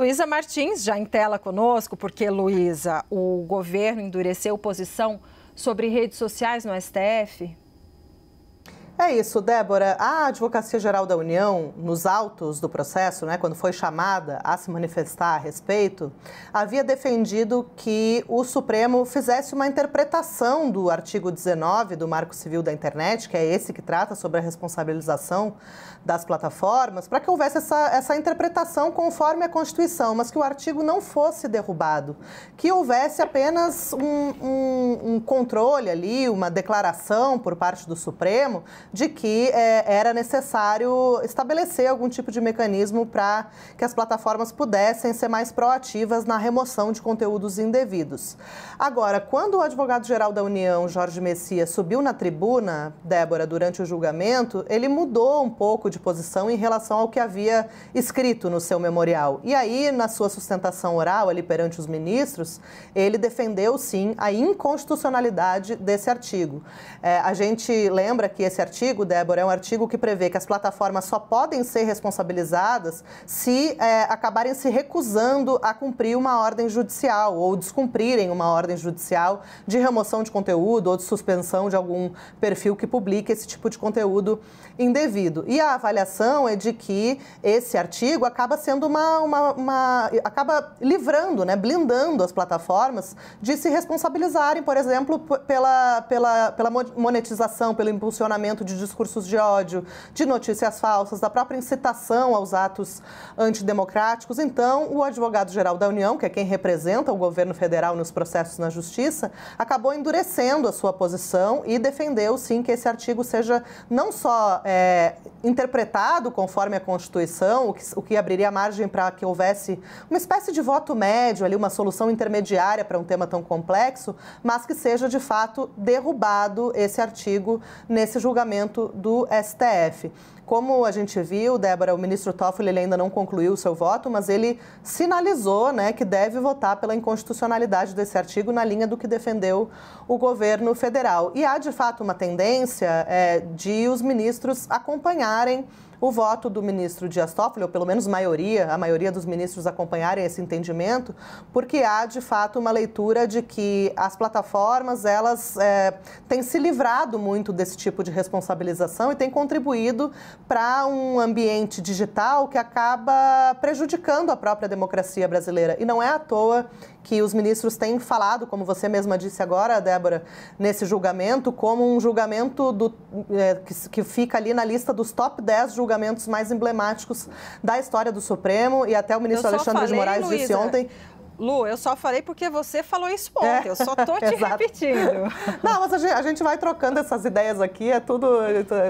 Luísa Martins, já em tela conosco, porque, Luísa, o governo endureceu posição sobre redes sociais no STF? É isso, Débora. A Advocacia Geral da União, nos autos do processo, né, quando foi chamada a se manifestar a respeito, havia defendido que o Supremo fizesse uma interpretação do artigo 19 do Marco Civil da Internet, que é esse que trata sobre a responsabilização das plataformas, para que houvesse essa, essa interpretação conforme a Constituição, mas que o artigo não fosse derrubado, que houvesse apenas um, um, um controle ali, uma declaração por parte do Supremo de que é, era necessário estabelecer algum tipo de mecanismo para que as plataformas pudessem ser mais proativas na remoção de conteúdos indevidos. Agora, quando o advogado-geral da União, Jorge Messias, subiu na tribuna, Débora, durante o julgamento, ele mudou um pouco de posição em relação ao que havia escrito no seu memorial. E aí, na sua sustentação oral ali perante os ministros, ele defendeu sim a inconstitucionalidade desse artigo. É, a gente lembra que esse artigo artigo, Débora, é um artigo que prevê que as plataformas só podem ser responsabilizadas se é, acabarem se recusando a cumprir uma ordem judicial ou descumprirem uma ordem judicial de remoção de conteúdo ou de suspensão de algum perfil que publique esse tipo de conteúdo indevido. E a avaliação é de que esse artigo acaba sendo uma, uma, uma acaba livrando, né, blindando as plataformas de se responsabilizarem, por exemplo, pela, pela, pela monetização, pelo impulsionamento de discursos de ódio, de notícias falsas, da própria incitação aos atos antidemocráticos. Então, o advogado-geral da União, que é quem representa o governo federal nos processos na justiça, acabou endurecendo a sua posição e defendeu, sim, que esse artigo seja não só é, interpretado conforme a Constituição, o que, o que abriria margem para que houvesse uma espécie de voto médio, ali, uma solução intermediária para um tema tão complexo, mas que seja, de fato, derrubado esse artigo nesse julgamento julgamento do STF. Como a gente viu, Débora, o ministro Toffoli ele ainda não concluiu o seu voto, mas ele sinalizou né, que deve votar pela inconstitucionalidade desse artigo na linha do que defendeu o governo federal. E há, de fato, uma tendência é, de os ministros acompanharem o voto do ministro Dias Toffoli, ou pelo menos maioria, a maioria dos ministros acompanharem esse entendimento, porque há de fato uma leitura de que as plataformas elas é, têm se livrado muito desse tipo de responsabilização e têm contribuído para um ambiente digital que acaba prejudicando a própria democracia brasileira. E não é à toa que os ministros têm falado, como você mesma disse agora, Débora, nesse julgamento, como um julgamento do, é, que, que fica ali na lista dos top 10 julgamentos julgamentos mais emblemáticos da história do Supremo e até o ministro Alexandre falei, de Moraes Luísa, disse ontem Lu, eu só falei porque você falou isso ontem, é, eu só tô te repetindo. Não, mas a gente, a gente, vai trocando essas ideias aqui, é tudo.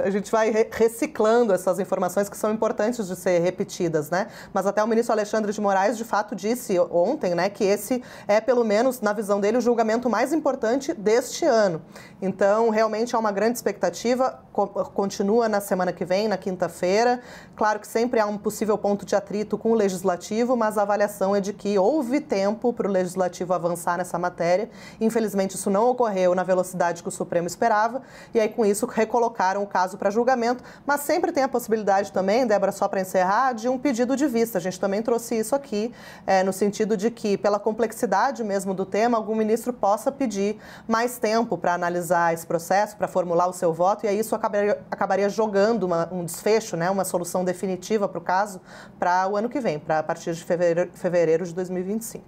A gente vai reciclando essas informações que são importantes de ser repetidas, né? Mas até o ministro Alexandre de Moraes, de fato, disse ontem, né, que esse é, pelo menos, na visão dele, o julgamento mais importante deste ano. Então, realmente há uma grande expectativa continua na semana que vem, na quinta-feira. Claro que sempre há um possível ponto de atrito com o legislativo, mas a avaliação é de que houve tempo para o legislativo avançar nessa matéria. Infelizmente, isso não ocorreu na velocidade que o Supremo esperava, e aí com isso recolocaram o caso para julgamento. Mas sempre tem a possibilidade também, Débora, só para encerrar, de um pedido de vista. A gente também trouxe isso aqui, é, no sentido de que, pela complexidade mesmo do tema, algum ministro possa pedir mais tempo para analisar esse processo, para formular o seu voto, e aí isso acaba acabaria, acabaria jogando uma, um desfecho, né, uma solução definitiva para o caso, para o ano que vem, para a partir de fevereiro, fevereiro de 2025.